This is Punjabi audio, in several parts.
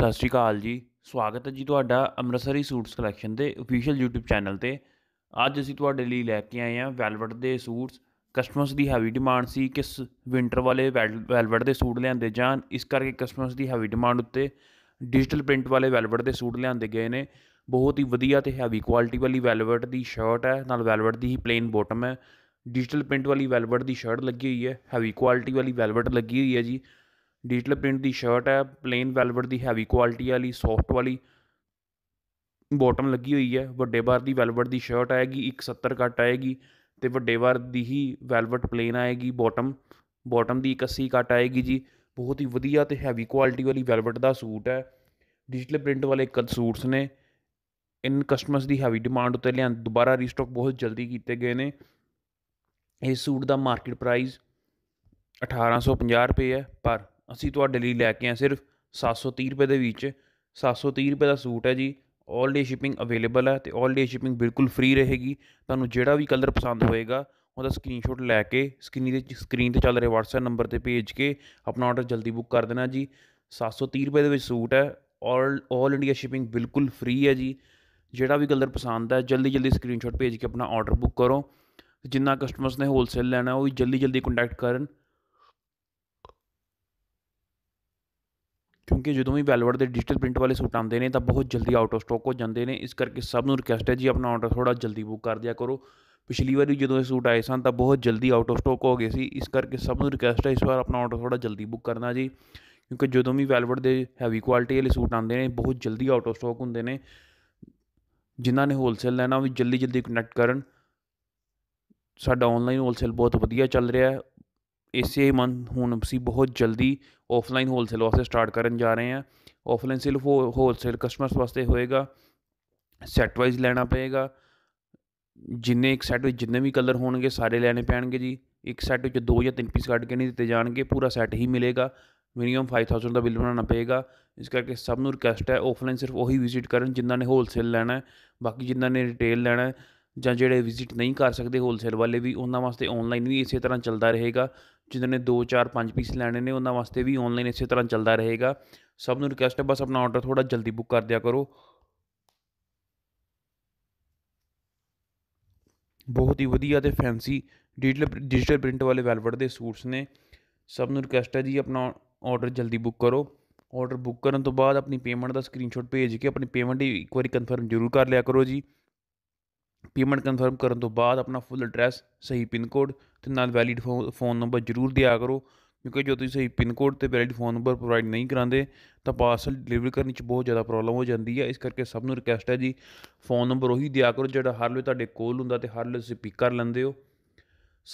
ਸਤਿ ਸ਼੍ਰੀ ਅਕਾਲ ਜੀ ਸਵਾਗਤ ਹੈ ਜੀ ਤੁਹਾਡਾ ਅੰਮ੍ਰਿਤਸਰੀ ਸੂਟਸ ਕਲੈਕਸ਼ਨ ਦੇ ਅਫੀਸ਼ੀਅਲ YouTube ਚੈਨਲ ਤੇ ਅੱਜ ਅਸੀਂ ਤੁਹਾਡੇ ਲਈ ਲੈ ਕੇ ਆਏ ਹਾਂ ਵੈਲਵਟ ਦੇ ਸੂਟਸ ਕਸਟਮਰਸ ਦੀ ਹੈਵੀ ਡਿਮਾਂਡ ਸੀ ਕਿ ਵਿంటర్ ਵਾਲੇ ਵੈਲਵਟ ਦੇ ਸੂਟ ਲਿਆਂਦੇ ਜਾਣ ਇਸ ਕਰਕੇ ਕਸਟਮਰਸ ਦੀ ਹੈਵੀ ਡਿਮਾਂਡ ਉੱਤੇ ਡਿਜੀਟਲ ਪ੍ਰਿੰਟ ਵਾਲੇ ਵੈਲਵਟ ਦੇ ਸੂਟ ਲਿਆਂਦੇ ਗਏ ਨੇ ਬਹੁਤ ਹੀ ਵਧੀਆ ਤੇ ਹੈਵੀ ਕੁਆਲਿਟੀ ਵਾਲੀ ਵੈਲਵਟ ਦੀ ਸ਼ਰਟ ਹੈ ਨਾਲ ਵੈਲਵਟ ਦੀ ਹੀ ਪਲੇਨ ਬਾਟਮ ਹੈ ਡਿਜੀਟਲ ਪ੍ਰਿੰਟ ਵਾਲੀ ਵੈਲਵਟ ਦੀ ਸ਼ਰਟ ਲੱਗੀ ਹੋਈ ਹੈ ਹੈਵੀ ਕੁਆਲਿਟੀ ਵਾਲੀ ਵੈਲਵਟ ਲੱਗੀ ਹੋਈ ਹੈ ਜੀ ਡਿਜੀਟਲ ਪ੍ਰਿੰਟ ਦੀ ਸ਼ਰਟ ਹੈ ਪਲੇਨ ਵੈਲਵਟ ਦੀ ਹੈਵੀ ਕੁਆਲਿਟੀ ਵਾਲੀ ਸੌਫਟ ਵਾਲੀ ਬੋਟਮ ਲੱਗੀ ਹੋਈ ਹੈ ਵੱਡੇ ਬਾਰ ਦੀ ਵੈਲਵਟ ਦੀ ਸ਼ਰਟ ਆਏਗੀ 170 ਕੱਟ ਆਏਗੀ ਤੇ ਵੱਡੇ ਬਾਰ ਦੀ ਹੀ ਵੈਲਵਟ ਪਲੇਨ ਆਏਗੀ ਬੋਟਮ ਬੋਟਮ ਦੀ 81 ਕੱਟ ਆਏਗੀ ਜੀ ਬਹੁਤ ਹੀ ਵਧੀਆ ਤੇ ਹੈਵੀ ਕੁਆਲਿਟੀ ਵਾਲੀ ਵੈਲਵਟ ਦਾ ਸੂਟ ਹੈ ਡਿਜੀਟਲ ਪ੍ਰਿੰਟ ਵਾਲੇ ਕਦ ਸੂਟਸ ਨੇ ਇਨ ਕਸਟਮਰਸ ਦੀ ਹੈਵੀ ਡਿਮਾਂਡ ਉਤੇ ਲਿਆਂ ਦੁਬਾਰਾ ਰੀਸਟਾਕ ਬਹੁਤ ਜਲਦੀ ਕੀਤੇ ਗਏ ਨੇ ਇਸ ਸੂਟ ਦਾ ਮਾਰਕੀਟ ਪ੍ਰਾਈਸ 1850 ਰੁਪਏ ਹੈ ਪਰ ਅਸੀਂ ਤੁਹਾਡੇ ਲਈ ਲੈ ਕੇ ਆਏ ਸਿਰਫ 730 ਰੁਪਏ ਦੇ ਵਿੱਚ 730 ਰੁਪਏ ਦਾ ਸੂਟ ਹੈ ਜੀ 올 ਡੇ ਸ਼ਿਪਿੰਗ ਅਵੇਲੇਬਲ ਹੈ ਤੇ 올 ਡੇ ਸ਼ਿਪਿੰਗ ਬਿਲਕੁਲ ਫ੍ਰੀ ਰਹੇਗੀ ਤੁਹਾਨੂੰ ਜਿਹੜਾ ਵੀ ਕਲਰ ਪਸੰਦ ਹੋਏਗਾ ਉਹਦਾ ਸਕਰੀਨਸ਼ਾਟ ਲੈ ਕੇ ਸਕਰੀਨ ਤੇ ਸਕਰੀਨ ਤੇ ਚੱਲ ਰਹੇ WhatsApp ਨੰਬਰ ਤੇ ਭੇਜ ਕੇ ਆਪਣਾ ਆਰਡਰ ਜਲਦੀ ਬੁੱਕ ਕਰ ਦੇਣਾ ਜੀ 730 ਰੁਪਏ ਦੇ ਵਿੱਚ ਸੂਟ ਹੈ 올올 ਇੰਡੀਆ ਸ਼ਿਪਿੰਗ ਬਿਲਕੁਲ ਫ੍ਰੀ ਹੈ ਜੀ ਜਿਹੜਾ ਵੀ ਕਲਰ ਪਸੰਦ ਹੈ ਜਲਦੀ ਜਲਦੀ ਸਕਰੀਨਸ਼ਾਟ ਭੇਜ ਕੇ ਆਪਣਾ ਆਰਡਰ ਬੁੱਕ ਕਰੋ ਜਿੰਨਾ ਕਸਟਮਰਸ ਨੇ ਹੋਲਸੇਲ ਲੈਣਾ ਉਹ ਜਲਦੀ ਜਲਦੀ ਕੰਟੈਕਟ ਕਰਨ ਕਿਉਂਕਿ ਜਦੋਂ ਵੀ ਵੈਲਵਟ ਦੇ ਡਿਜੀਟਲ ਪ੍ਰਿੰਟ ਵਾਲੇ ਸੂਟ ਆਉਂਦੇ ਨੇ ਤਾਂ ਬਹੁਤ ਜਲਦੀ ਆਊਟ ਆਫ ਸਟਾਕ ਹੋ ਜਾਂਦੇ ਨੇ ਇਸ ਕਰਕੇ ਸਭ ਨੂੰ ਰਿਕਵੈਸਟ ਹੈ ਜੀ ਆਪਣਾ ਆਰਡਰ ਥੋੜਾ ਜਲਦੀ ਬੁੱਕ ਕਰ ਦਿਆ ਕਰੋ ਪਿਛਲੀ ਵਾਰੀ ਜਦੋਂ ਇਹ ਸੂਟ ਆਏ ਸਨ ਤਾਂ ਬਹੁਤ ਜਲਦੀ ਆਊਟ ਆਫ ਸਟਾਕ ਹੋ ਗਏ ਸੀ ਇਸ ਕਰਕੇ ਸਭ ਨੂੰ ਰਿਕਵੈਸਟ ਹੈ ਇਸ ਵਾਰ ਆਪਣਾ ਆਰਡਰ ਥੋੜਾ ਜਲਦੀ ਬੁੱਕ ਕਰਨਾ ਜੀ ਕਿਉਂਕਿ ਜਦੋਂ ਵੀ ਵੈਲਵਟ ਦੇ ਹੈਵੀ ਕੁਆਲਿਟੀ ਵਾਲੇ ਸੂਟ ਆਉਂਦੇ ਨੇ ਬਹੁਤ ਜਲਦੀ ਆਊਟ ਆਫ ਸਟਾਕ ਹੁੰਦੇ ਨੇ ਜਿਨ੍ਹਾਂ ਨੇ ਹੋਲਸੇਲ ਲੈਣਾ ਉਹ ਵੀ ਜਲਦੀ ਜਲਦੀ ਕਨੈਕਟ ਕਰਨ ਸਾਡਾ ਆਨਲਾਈਨ ਹੋਲਸੇਲ ਬਹੁਤ ਵਧੀਆ ਚੱਲ ਰਿਹਾ ਹੈ ਇਸੇ ਮੰਥ ਹੁਣ ਅਸੀਂ ਬਹੁਤ ਜਲਦੀ ਆਫਲਾਈਨ ਹੋਲਸੇਲ ਵਾਸਤੇ ਸਟਾਰਟ ਕਰਨ ਜਾ ਰਹੇ ਹਾਂ ਆਫਲਾਈਨ ਸਿਰਫ ਹੋਲਸੇਲ ਕਸਟਮਰਸ ਵਾਸਤੇ ਹੋਏਗਾ ਸੈੱਟ ਵਾਈਜ਼ ਲੈਣਾ ਪਏਗਾ ਜਿੰਨੇ ਇੱਕ ਸੈੱਟ ਵਿੱਚ ਜਿੰਨੇ ਵੀ ਕਲਰ ਹੋਣਗੇ ਸਾਰੇ ਲੈਣੇ ਪੈਣਗੇ ਜੀ ਇੱਕ ਸੈੱਟ ਵਿੱਚ ਦੋ ਜਾਂ ਤਿੰਨ ਪੀਸ ਕੱਢ ਕੇ ਨਹੀਂ ਦਿੱਤੇ ਜਾਣਗੇ ਪੂਰਾ ਸੈੱਟ ਹੀ ਮਿਲੇਗਾ ਮਿਨੀਮਮ 5000 ਦਾ ਬਿੱਲ ਬਣਾਉਣਾ ਪਏਗਾ ਇਸ ਕਰਕੇ ਸਭ ਨੂੰ ਰਿਕਵੈਸਟ ਹੈ ਆਫਲਾਈਨ ਸਿਰਫ ਉਹੀ ਵਿਜ਼ਿਟ ਕਰਨ ਜਿਨ੍ਹਾਂ ਨੇ ਹੋਲਸੇਲ ਲੈਣਾ ਬਾਕੀ ਜਿਨ੍ਹਾਂ ਨੇ ਰਿਟੇਲ ਲੈਣਾ ਜਾਂ ਜਿਹੜੇ ਵਿਜ਼ਿਟ ਨਹੀਂ ਕਰ ਸਕਦੇ ਹੋਲਸੇਲ ਵਾਲੇ ਵੀ ਉਹਨਾਂ ਵਾਸਤੇ ਆਨਲਾਈਨ ਵੀ ਇਸੇ ਤਰ੍ਹਾਂ ਚੱਲਦਾ ਰਹੇਗਾ ਜਿਨ੍ਹਾਂ ਨੇ 2 4 5 ਪੀਸ ਲੈਣੇ ਨੇ ਉਹਨਾਂ ਵਾਸਤੇ ਵੀ ਆਨਲਾਈਨ ਇਸੇ ਤਰ੍ਹਾਂ ਚੱਲਦਾ ਰਹੇਗਾ ਸਭ ਨੂੰ ਰਿਕਵੈਸਟ ਹੈ ਬਸ ਆਪਣਾ ਆਰਡਰ ਥੋੜਾ ਜਲਦੀ ਬੁੱਕ ਕਰ ਦਿਆ ਕਰੋ ਬਹੁਤ ਹੀ ਵਧੀਆ ਤੇ ਫੈਂਸੀ ਡਿਜੀਟਲ ਡਿਜੀਟਲ ਪ੍ਰਿੰਟ ਵਾਲੇ ਵੈਲਵਟ ਦੇ ਸੂਟਸ ਨੇ ਸਭ ਨੂੰ ਰਿਕਵੈਸਟ ਹੈ ਜੀ ਆਪਣਾ ਆਰਡਰ ਜਲਦੀ ਬੁੱਕ ਕਰੋ ਆਰਡਰ ਬੁੱਕ ਕਰਨ ਤੋਂ ਬਾਅਦ ਆਪਣੀ ਪੇਮੈਂਟ ਦਾ ਸਕਰੀਨਸ਼ਾਟ ਭੇਜ ਕੇ ਆਪਣੀ ਪੇਮੈਂਟ ਇੱਕ ਵਾਰੀ ਕਨਫਰਮ ਜ਼ਰੂਰ ਕਰ ਲਿਆ ਕਰੋ ਜੀ ਪੇਮੈਂਟ ਕਨਫਰਮ ਕਰਨ ਤੋਂ ਬਾਅਦ ਆਪਣਾ ਫੁੱਲ ਐਡਰੈਸ ਸਹੀ ਪਿਨ ਕੋਡ ਤੇ ਨਾਲ ਵੈਲਿਡ ਫੋਨ ਨੰਬਰ ਜ਼ਰੂਰ ਦਿਆ ਕਰੋ ਕਿਉਂਕਿ ਜੇ ਤੁਸੀਂ ਸਹੀ ਪਿੰਨ ਕੋਡ ਤੇ ਵੈਲਿਡ ਫੋਨ ਨੰਬਰ ਪ੍ਰੋਵਾਈਡ ਨਹੀਂ ਕਰਾਉਂਦੇ ਤਾਂ ਪਾਰਸਲ ਡਿਲੀਵਰ ਕਰਨ 'ਚ ਬਹੁਤ ਜ਼ਿਆਦਾ ਪ੍ਰੋਬਲਮ ਹੋ ਜਾਂਦੀ ਹੈ ਇਸ ਕਰਕੇ ਸਭ ਨੂੰ ਰਿਕਵੈਸਟ ਹੈ ਜੀ ਫੋਨ ਨੰਬਰ ਉਹੀ ਦਿਆ ਕਰੋ ਜਿਹੜਾ ਹਰ ਵੇਲੇ ਤੁਹਾਡੇ ਕੋਲ ਹੁੰਦਾ ਤੇ ਹਰ ਵੇਲੇ ਤੁਸੀਂ ਪਿਕ ਕਰ ਲੈਂਦੇ ਹੋ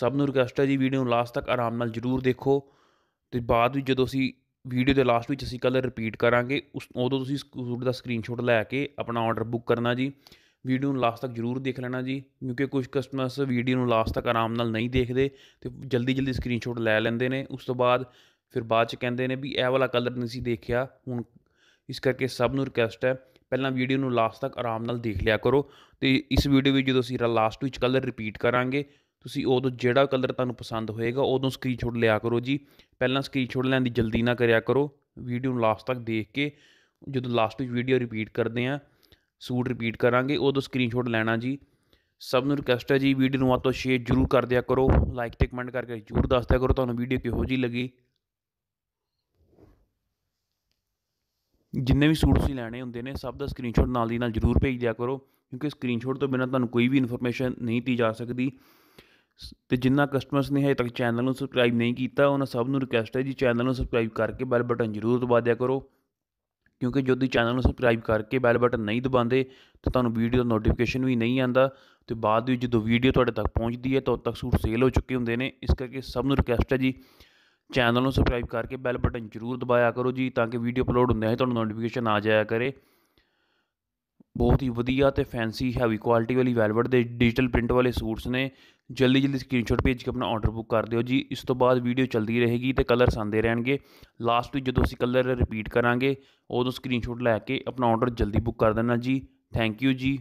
ਸਭ ਨੂੰ ਰਿਕਵੈਸਟ ਹੈ ਜੀ ਵੀਡੀਓ ਨੂੰ ਲਾਸਟ ਤੱਕ ਆਰਾਮ ਨਾਲ ਜ਼ਰੂਰ ਦੇਖੋ ਤੇ ਬਾਅਦ ਵਿੱਚ ਜਦੋਂ ਅਸੀਂ ਵੀਡੀਓ ਦੇ ਲਾਸਟ ਵਿੱਚ ਅਸੀਂ ਕਲਰ ਰਿਪੀਟ ਕਰਾਂਗੇ ਉਸ ਉਦੋਂ ਤੁਸੀਂ ਸੂਟ ਦਾ ਸਕਰੀਨਸ਼ਾਟ ਲੈ ਕੇ ਆਪਣਾ ਆਰਡਰ ਬੁੱਕ ਕਰਨਾ ਜੀ ਵੀਡੀਓ ਨੂੰ ਲਾਸਟ ਤੱਕ ਜ਼ਰੂਰ ਦੇਖ ਲੈਣਾ ਜੀ ਕਿਉਂਕਿ ਕੁਝ ਕਸਟਮਰਸ ਵੀਡੀਓ ਨੂੰ ਲਾਸਟ ਤੱਕ ਆਰਾਮ ਨਾਲ ਨਹੀਂ ਦੇਖਦੇ ਤੇ ਜਲਦੀ ਜਲਦੀ ਸਕਰੀਨਸ਼ਾਟ ਲੈ ਲੈਂਦੇ ਨੇ ਉਸ ਤੋਂ ਬਾਅਦ ਫਿਰ ਬਾਅਦ ਚ ਕਹਿੰਦੇ ਨੇ ਵੀ ਇਹ ਵਾਲਾ ਕਲਰ ਨਹੀਂ ਸੀ ਦੇਖਿਆ ਹੁਣ ਇਸ ਕਰਕੇ ਸਭ ਨੂੰ ਰਿਕਵੈਸਟ ਹੈ ਪਹਿਲਾਂ ਵੀਡੀਓ ਨੂੰ ਲਾਸਟ ਤੱਕ ਆਰਾਮ ਨਾਲ ਦੇਖ ਲਿਆ ਕਰੋ ਤੇ ਇਸ ਵੀਡੀਓ ਵਿੱਚ ਜਦੋਂ ਅਸੀਂ ਲਾਸਟ ਵਿੱਚ ਕਲਰ ਰਿਪੀਟ ਕਰਾਂਗੇ ਤੁਸੀਂ ਉਦੋਂ ਜਿਹੜਾ ਕਲਰ ਤੁਹਾਨੂੰ ਪਸੰਦ ਹੋਏਗਾ ਉਦੋਂ ਸਕਰੀਨਸ਼ਾਟ ਲਿਆ ਕਰੋ ਜੀ ਪਹਿਲਾਂ ਸਕਰੀਨਸ਼ਾਟ ਲੈਣ ਦੀ ਜਲਦੀ ਨਾ ਕਰਿਆ ਕਰੋ ਵੀਡੀਓ ਨੂੰ ਲਾਸਟ ਤੱਕ ਦੇਖ ਕੇ ਜਦੋਂ ਲਾਸਟ ਵਿੱਚ ਵੀਡੀਓ ਰਿਪੀਟ ਕਰਦੇ ਆਂ ਸੂਟ ਰਿਪੀਟ ਕਰਾਂਗੇ ਉਦੋਂ ਸਕਰੀਨਸ਼ਾਟ ਲੈਣਾ ਜੀ ਸਭ ਨੂੰ ਰਿਕਵੈਸਟ ਹੈ ਜੀ ਵੀਡੀਓ ਨੂੰ ਵੱਧ ਤੋਂ ਸ਼ੇਅਰ ਜ਼ਰੂਰ ਕਰ ਦਿਆ ਕਰੋ ਲਾਈਕ ਤੇ ਕਮੈਂਟ ਕਰਕੇ ਜ਼ਰੂਰ ਦੱਸ ਦਿਆ ਕਰੋ ਤੁਹਾਨੂੰ ਵੀਡੀਓ ਕਿਹੋ ਜੀ ਲੱਗੀ ਜਿੰਨੇ ਵੀ ਸੂਟ ਤੁਸੀਂ ਲੈਣੇ ਹੁੰਦੇ ਨੇ ਸਭ ਦਾ ਸਕਰੀਨਸ਼ਾਟ ਨਾਲ ਦੀ ਨਾਲ ਜ਼ਰੂਰ ਭੇਜ ਦਿਆ ਕਰੋ ਕਿਉਂਕਿ ਸਕਰੀਨਸ਼ਾਟ ਤੋਂ ਬਿਨਾਂ ਤੁਹਾਨੂੰ ਕੋਈ ਵੀ ਇਨਫੋਰਮੇਸ਼ਨ ਨਹੀਂ ਦਿੱਤੀ ਜਾ ਸਕਦੀ ਤੇ ਜਿੰਨਾ ਕਸਟਮਰਸ ਨੇ ਹਜੇ ਤੱਕ ਚੈਨਲ ਨੂੰ ਸਬਸਕ੍ਰਾਈਬ ਨਹੀਂ ਕੀਤਾ ਉਹਨਾਂ ਸਭ ਨੂੰ ਰਿਕਵੈਸਟ ਹੈ ਜੀ ਚੈਨਲ ਨੂੰ ਸਬਸਕ੍ਰਾਈਬ ਕਰਕੇ ਬੈਲ ਬਟਨ ਜ਼ਰੂਰ ਦਬਾ ਦਿਆ ਕਰੋ ਕਿਉਂਕਿ ਜੇ ਤੁਸੀਂ ਚੈਨਲ ਨੂੰ ਸਬਸਕ੍ਰਾਈਬ ਕਰਕੇ ਬੈਲ ਬਟਨ ਨਹੀਂ ਦਬਾਉਂਦੇ ਤਾਂ ਤੁਹਾਨੂੰ ਵੀਡੀਓ ਦਾ ਨੋਟੀਫਿਕੇਸ਼ਨ ਵੀ ਨਹੀਂ ਆਉਂਦਾ ਤੇ ਬਾਅਦ ਵਿੱਚ ਜਦੋਂ ਵੀਡੀਓ ਤੁਹਾਡੇ ਤੱਕ ਪਹੁੰਚਦੀ ਹੈ ਤਾਂ ਉਦੋਂ ਤੱਕ ਸੂਟ ਸੇਲ ਹੋ ਚੁੱਕੇ ਹੁੰਦੇ ਨੇ ਇਸ ਕਰਕੇ ਸਭ ਨੂੰ ਰਿਕਵੈਸਟ ਹੈ ਜੀ ਚੈਨਲ ਨੂੰ ਸਬਸਕ੍ਰਾਈਬ ਕਰਕੇ ਬੈਲ ਬਟਨ ਜ਼ਰੂਰ ਦਬਾਇਆ ਕਰੋ ਜੀ ਤਾਂ ਕਿ ਵੀਡੀਓ ਅਪਲੋਡ ਹੁੰਦੇ ਹੈ ਤੁਹਾਨੂੰ ਨੋਟੀਫਿਕੇਸ਼ਨ ਆ ਜਾਇਆ ਕਰੇ ਬਹੁਤ ਹੀ ਵਧੀਆ ਤੇ ਫੈਂਸੀ ਹੈਵੀ ਕੁਆਲਿਟੀ ਵਾਲੀ ਵੈਲਵਟ ਦੇ ਡਿਜੀਟਲ ਪ੍ਰਿੰਟ ਵਾਲੇ ਸੂਟਸ ਨੇ ਜਲਦੀ ਜਲਦੀ ਸਕਰੀਨਸ਼ਾਟ ਭੇਜ ਕੇ ਆਪਣਾ ਆਰਡਰ ਬੁੱਕ ਕਰ ਦਿਓ ਜੀ ਇਸ ਤੋਂ ਬਾਅਦ ਵੀਡੀਓ ਚਲਦੀ ਰਹੇਗੀ ਤੇ ਕਲਰਸ ਆਂਦੇ ਰਹਿਣਗੇ ਲਾਸਟ ਵਿੱਚ ਜਦੋਂ ਅਸੀਂ ਕਲਰ ਰਿਪੀਟ ਕਰਾਂਗੇ ਉਦੋਂ ਸਕਰੀਨਸ਼ਾਟ ਲੈ ਕੇ ਆਪਣਾ ਆਰਡਰ ਜਲਦੀ ਬੁੱਕ ਕਰ ਦੇਣਾ ਜੀ ਥੈਂਕ ਯੂ ਜੀ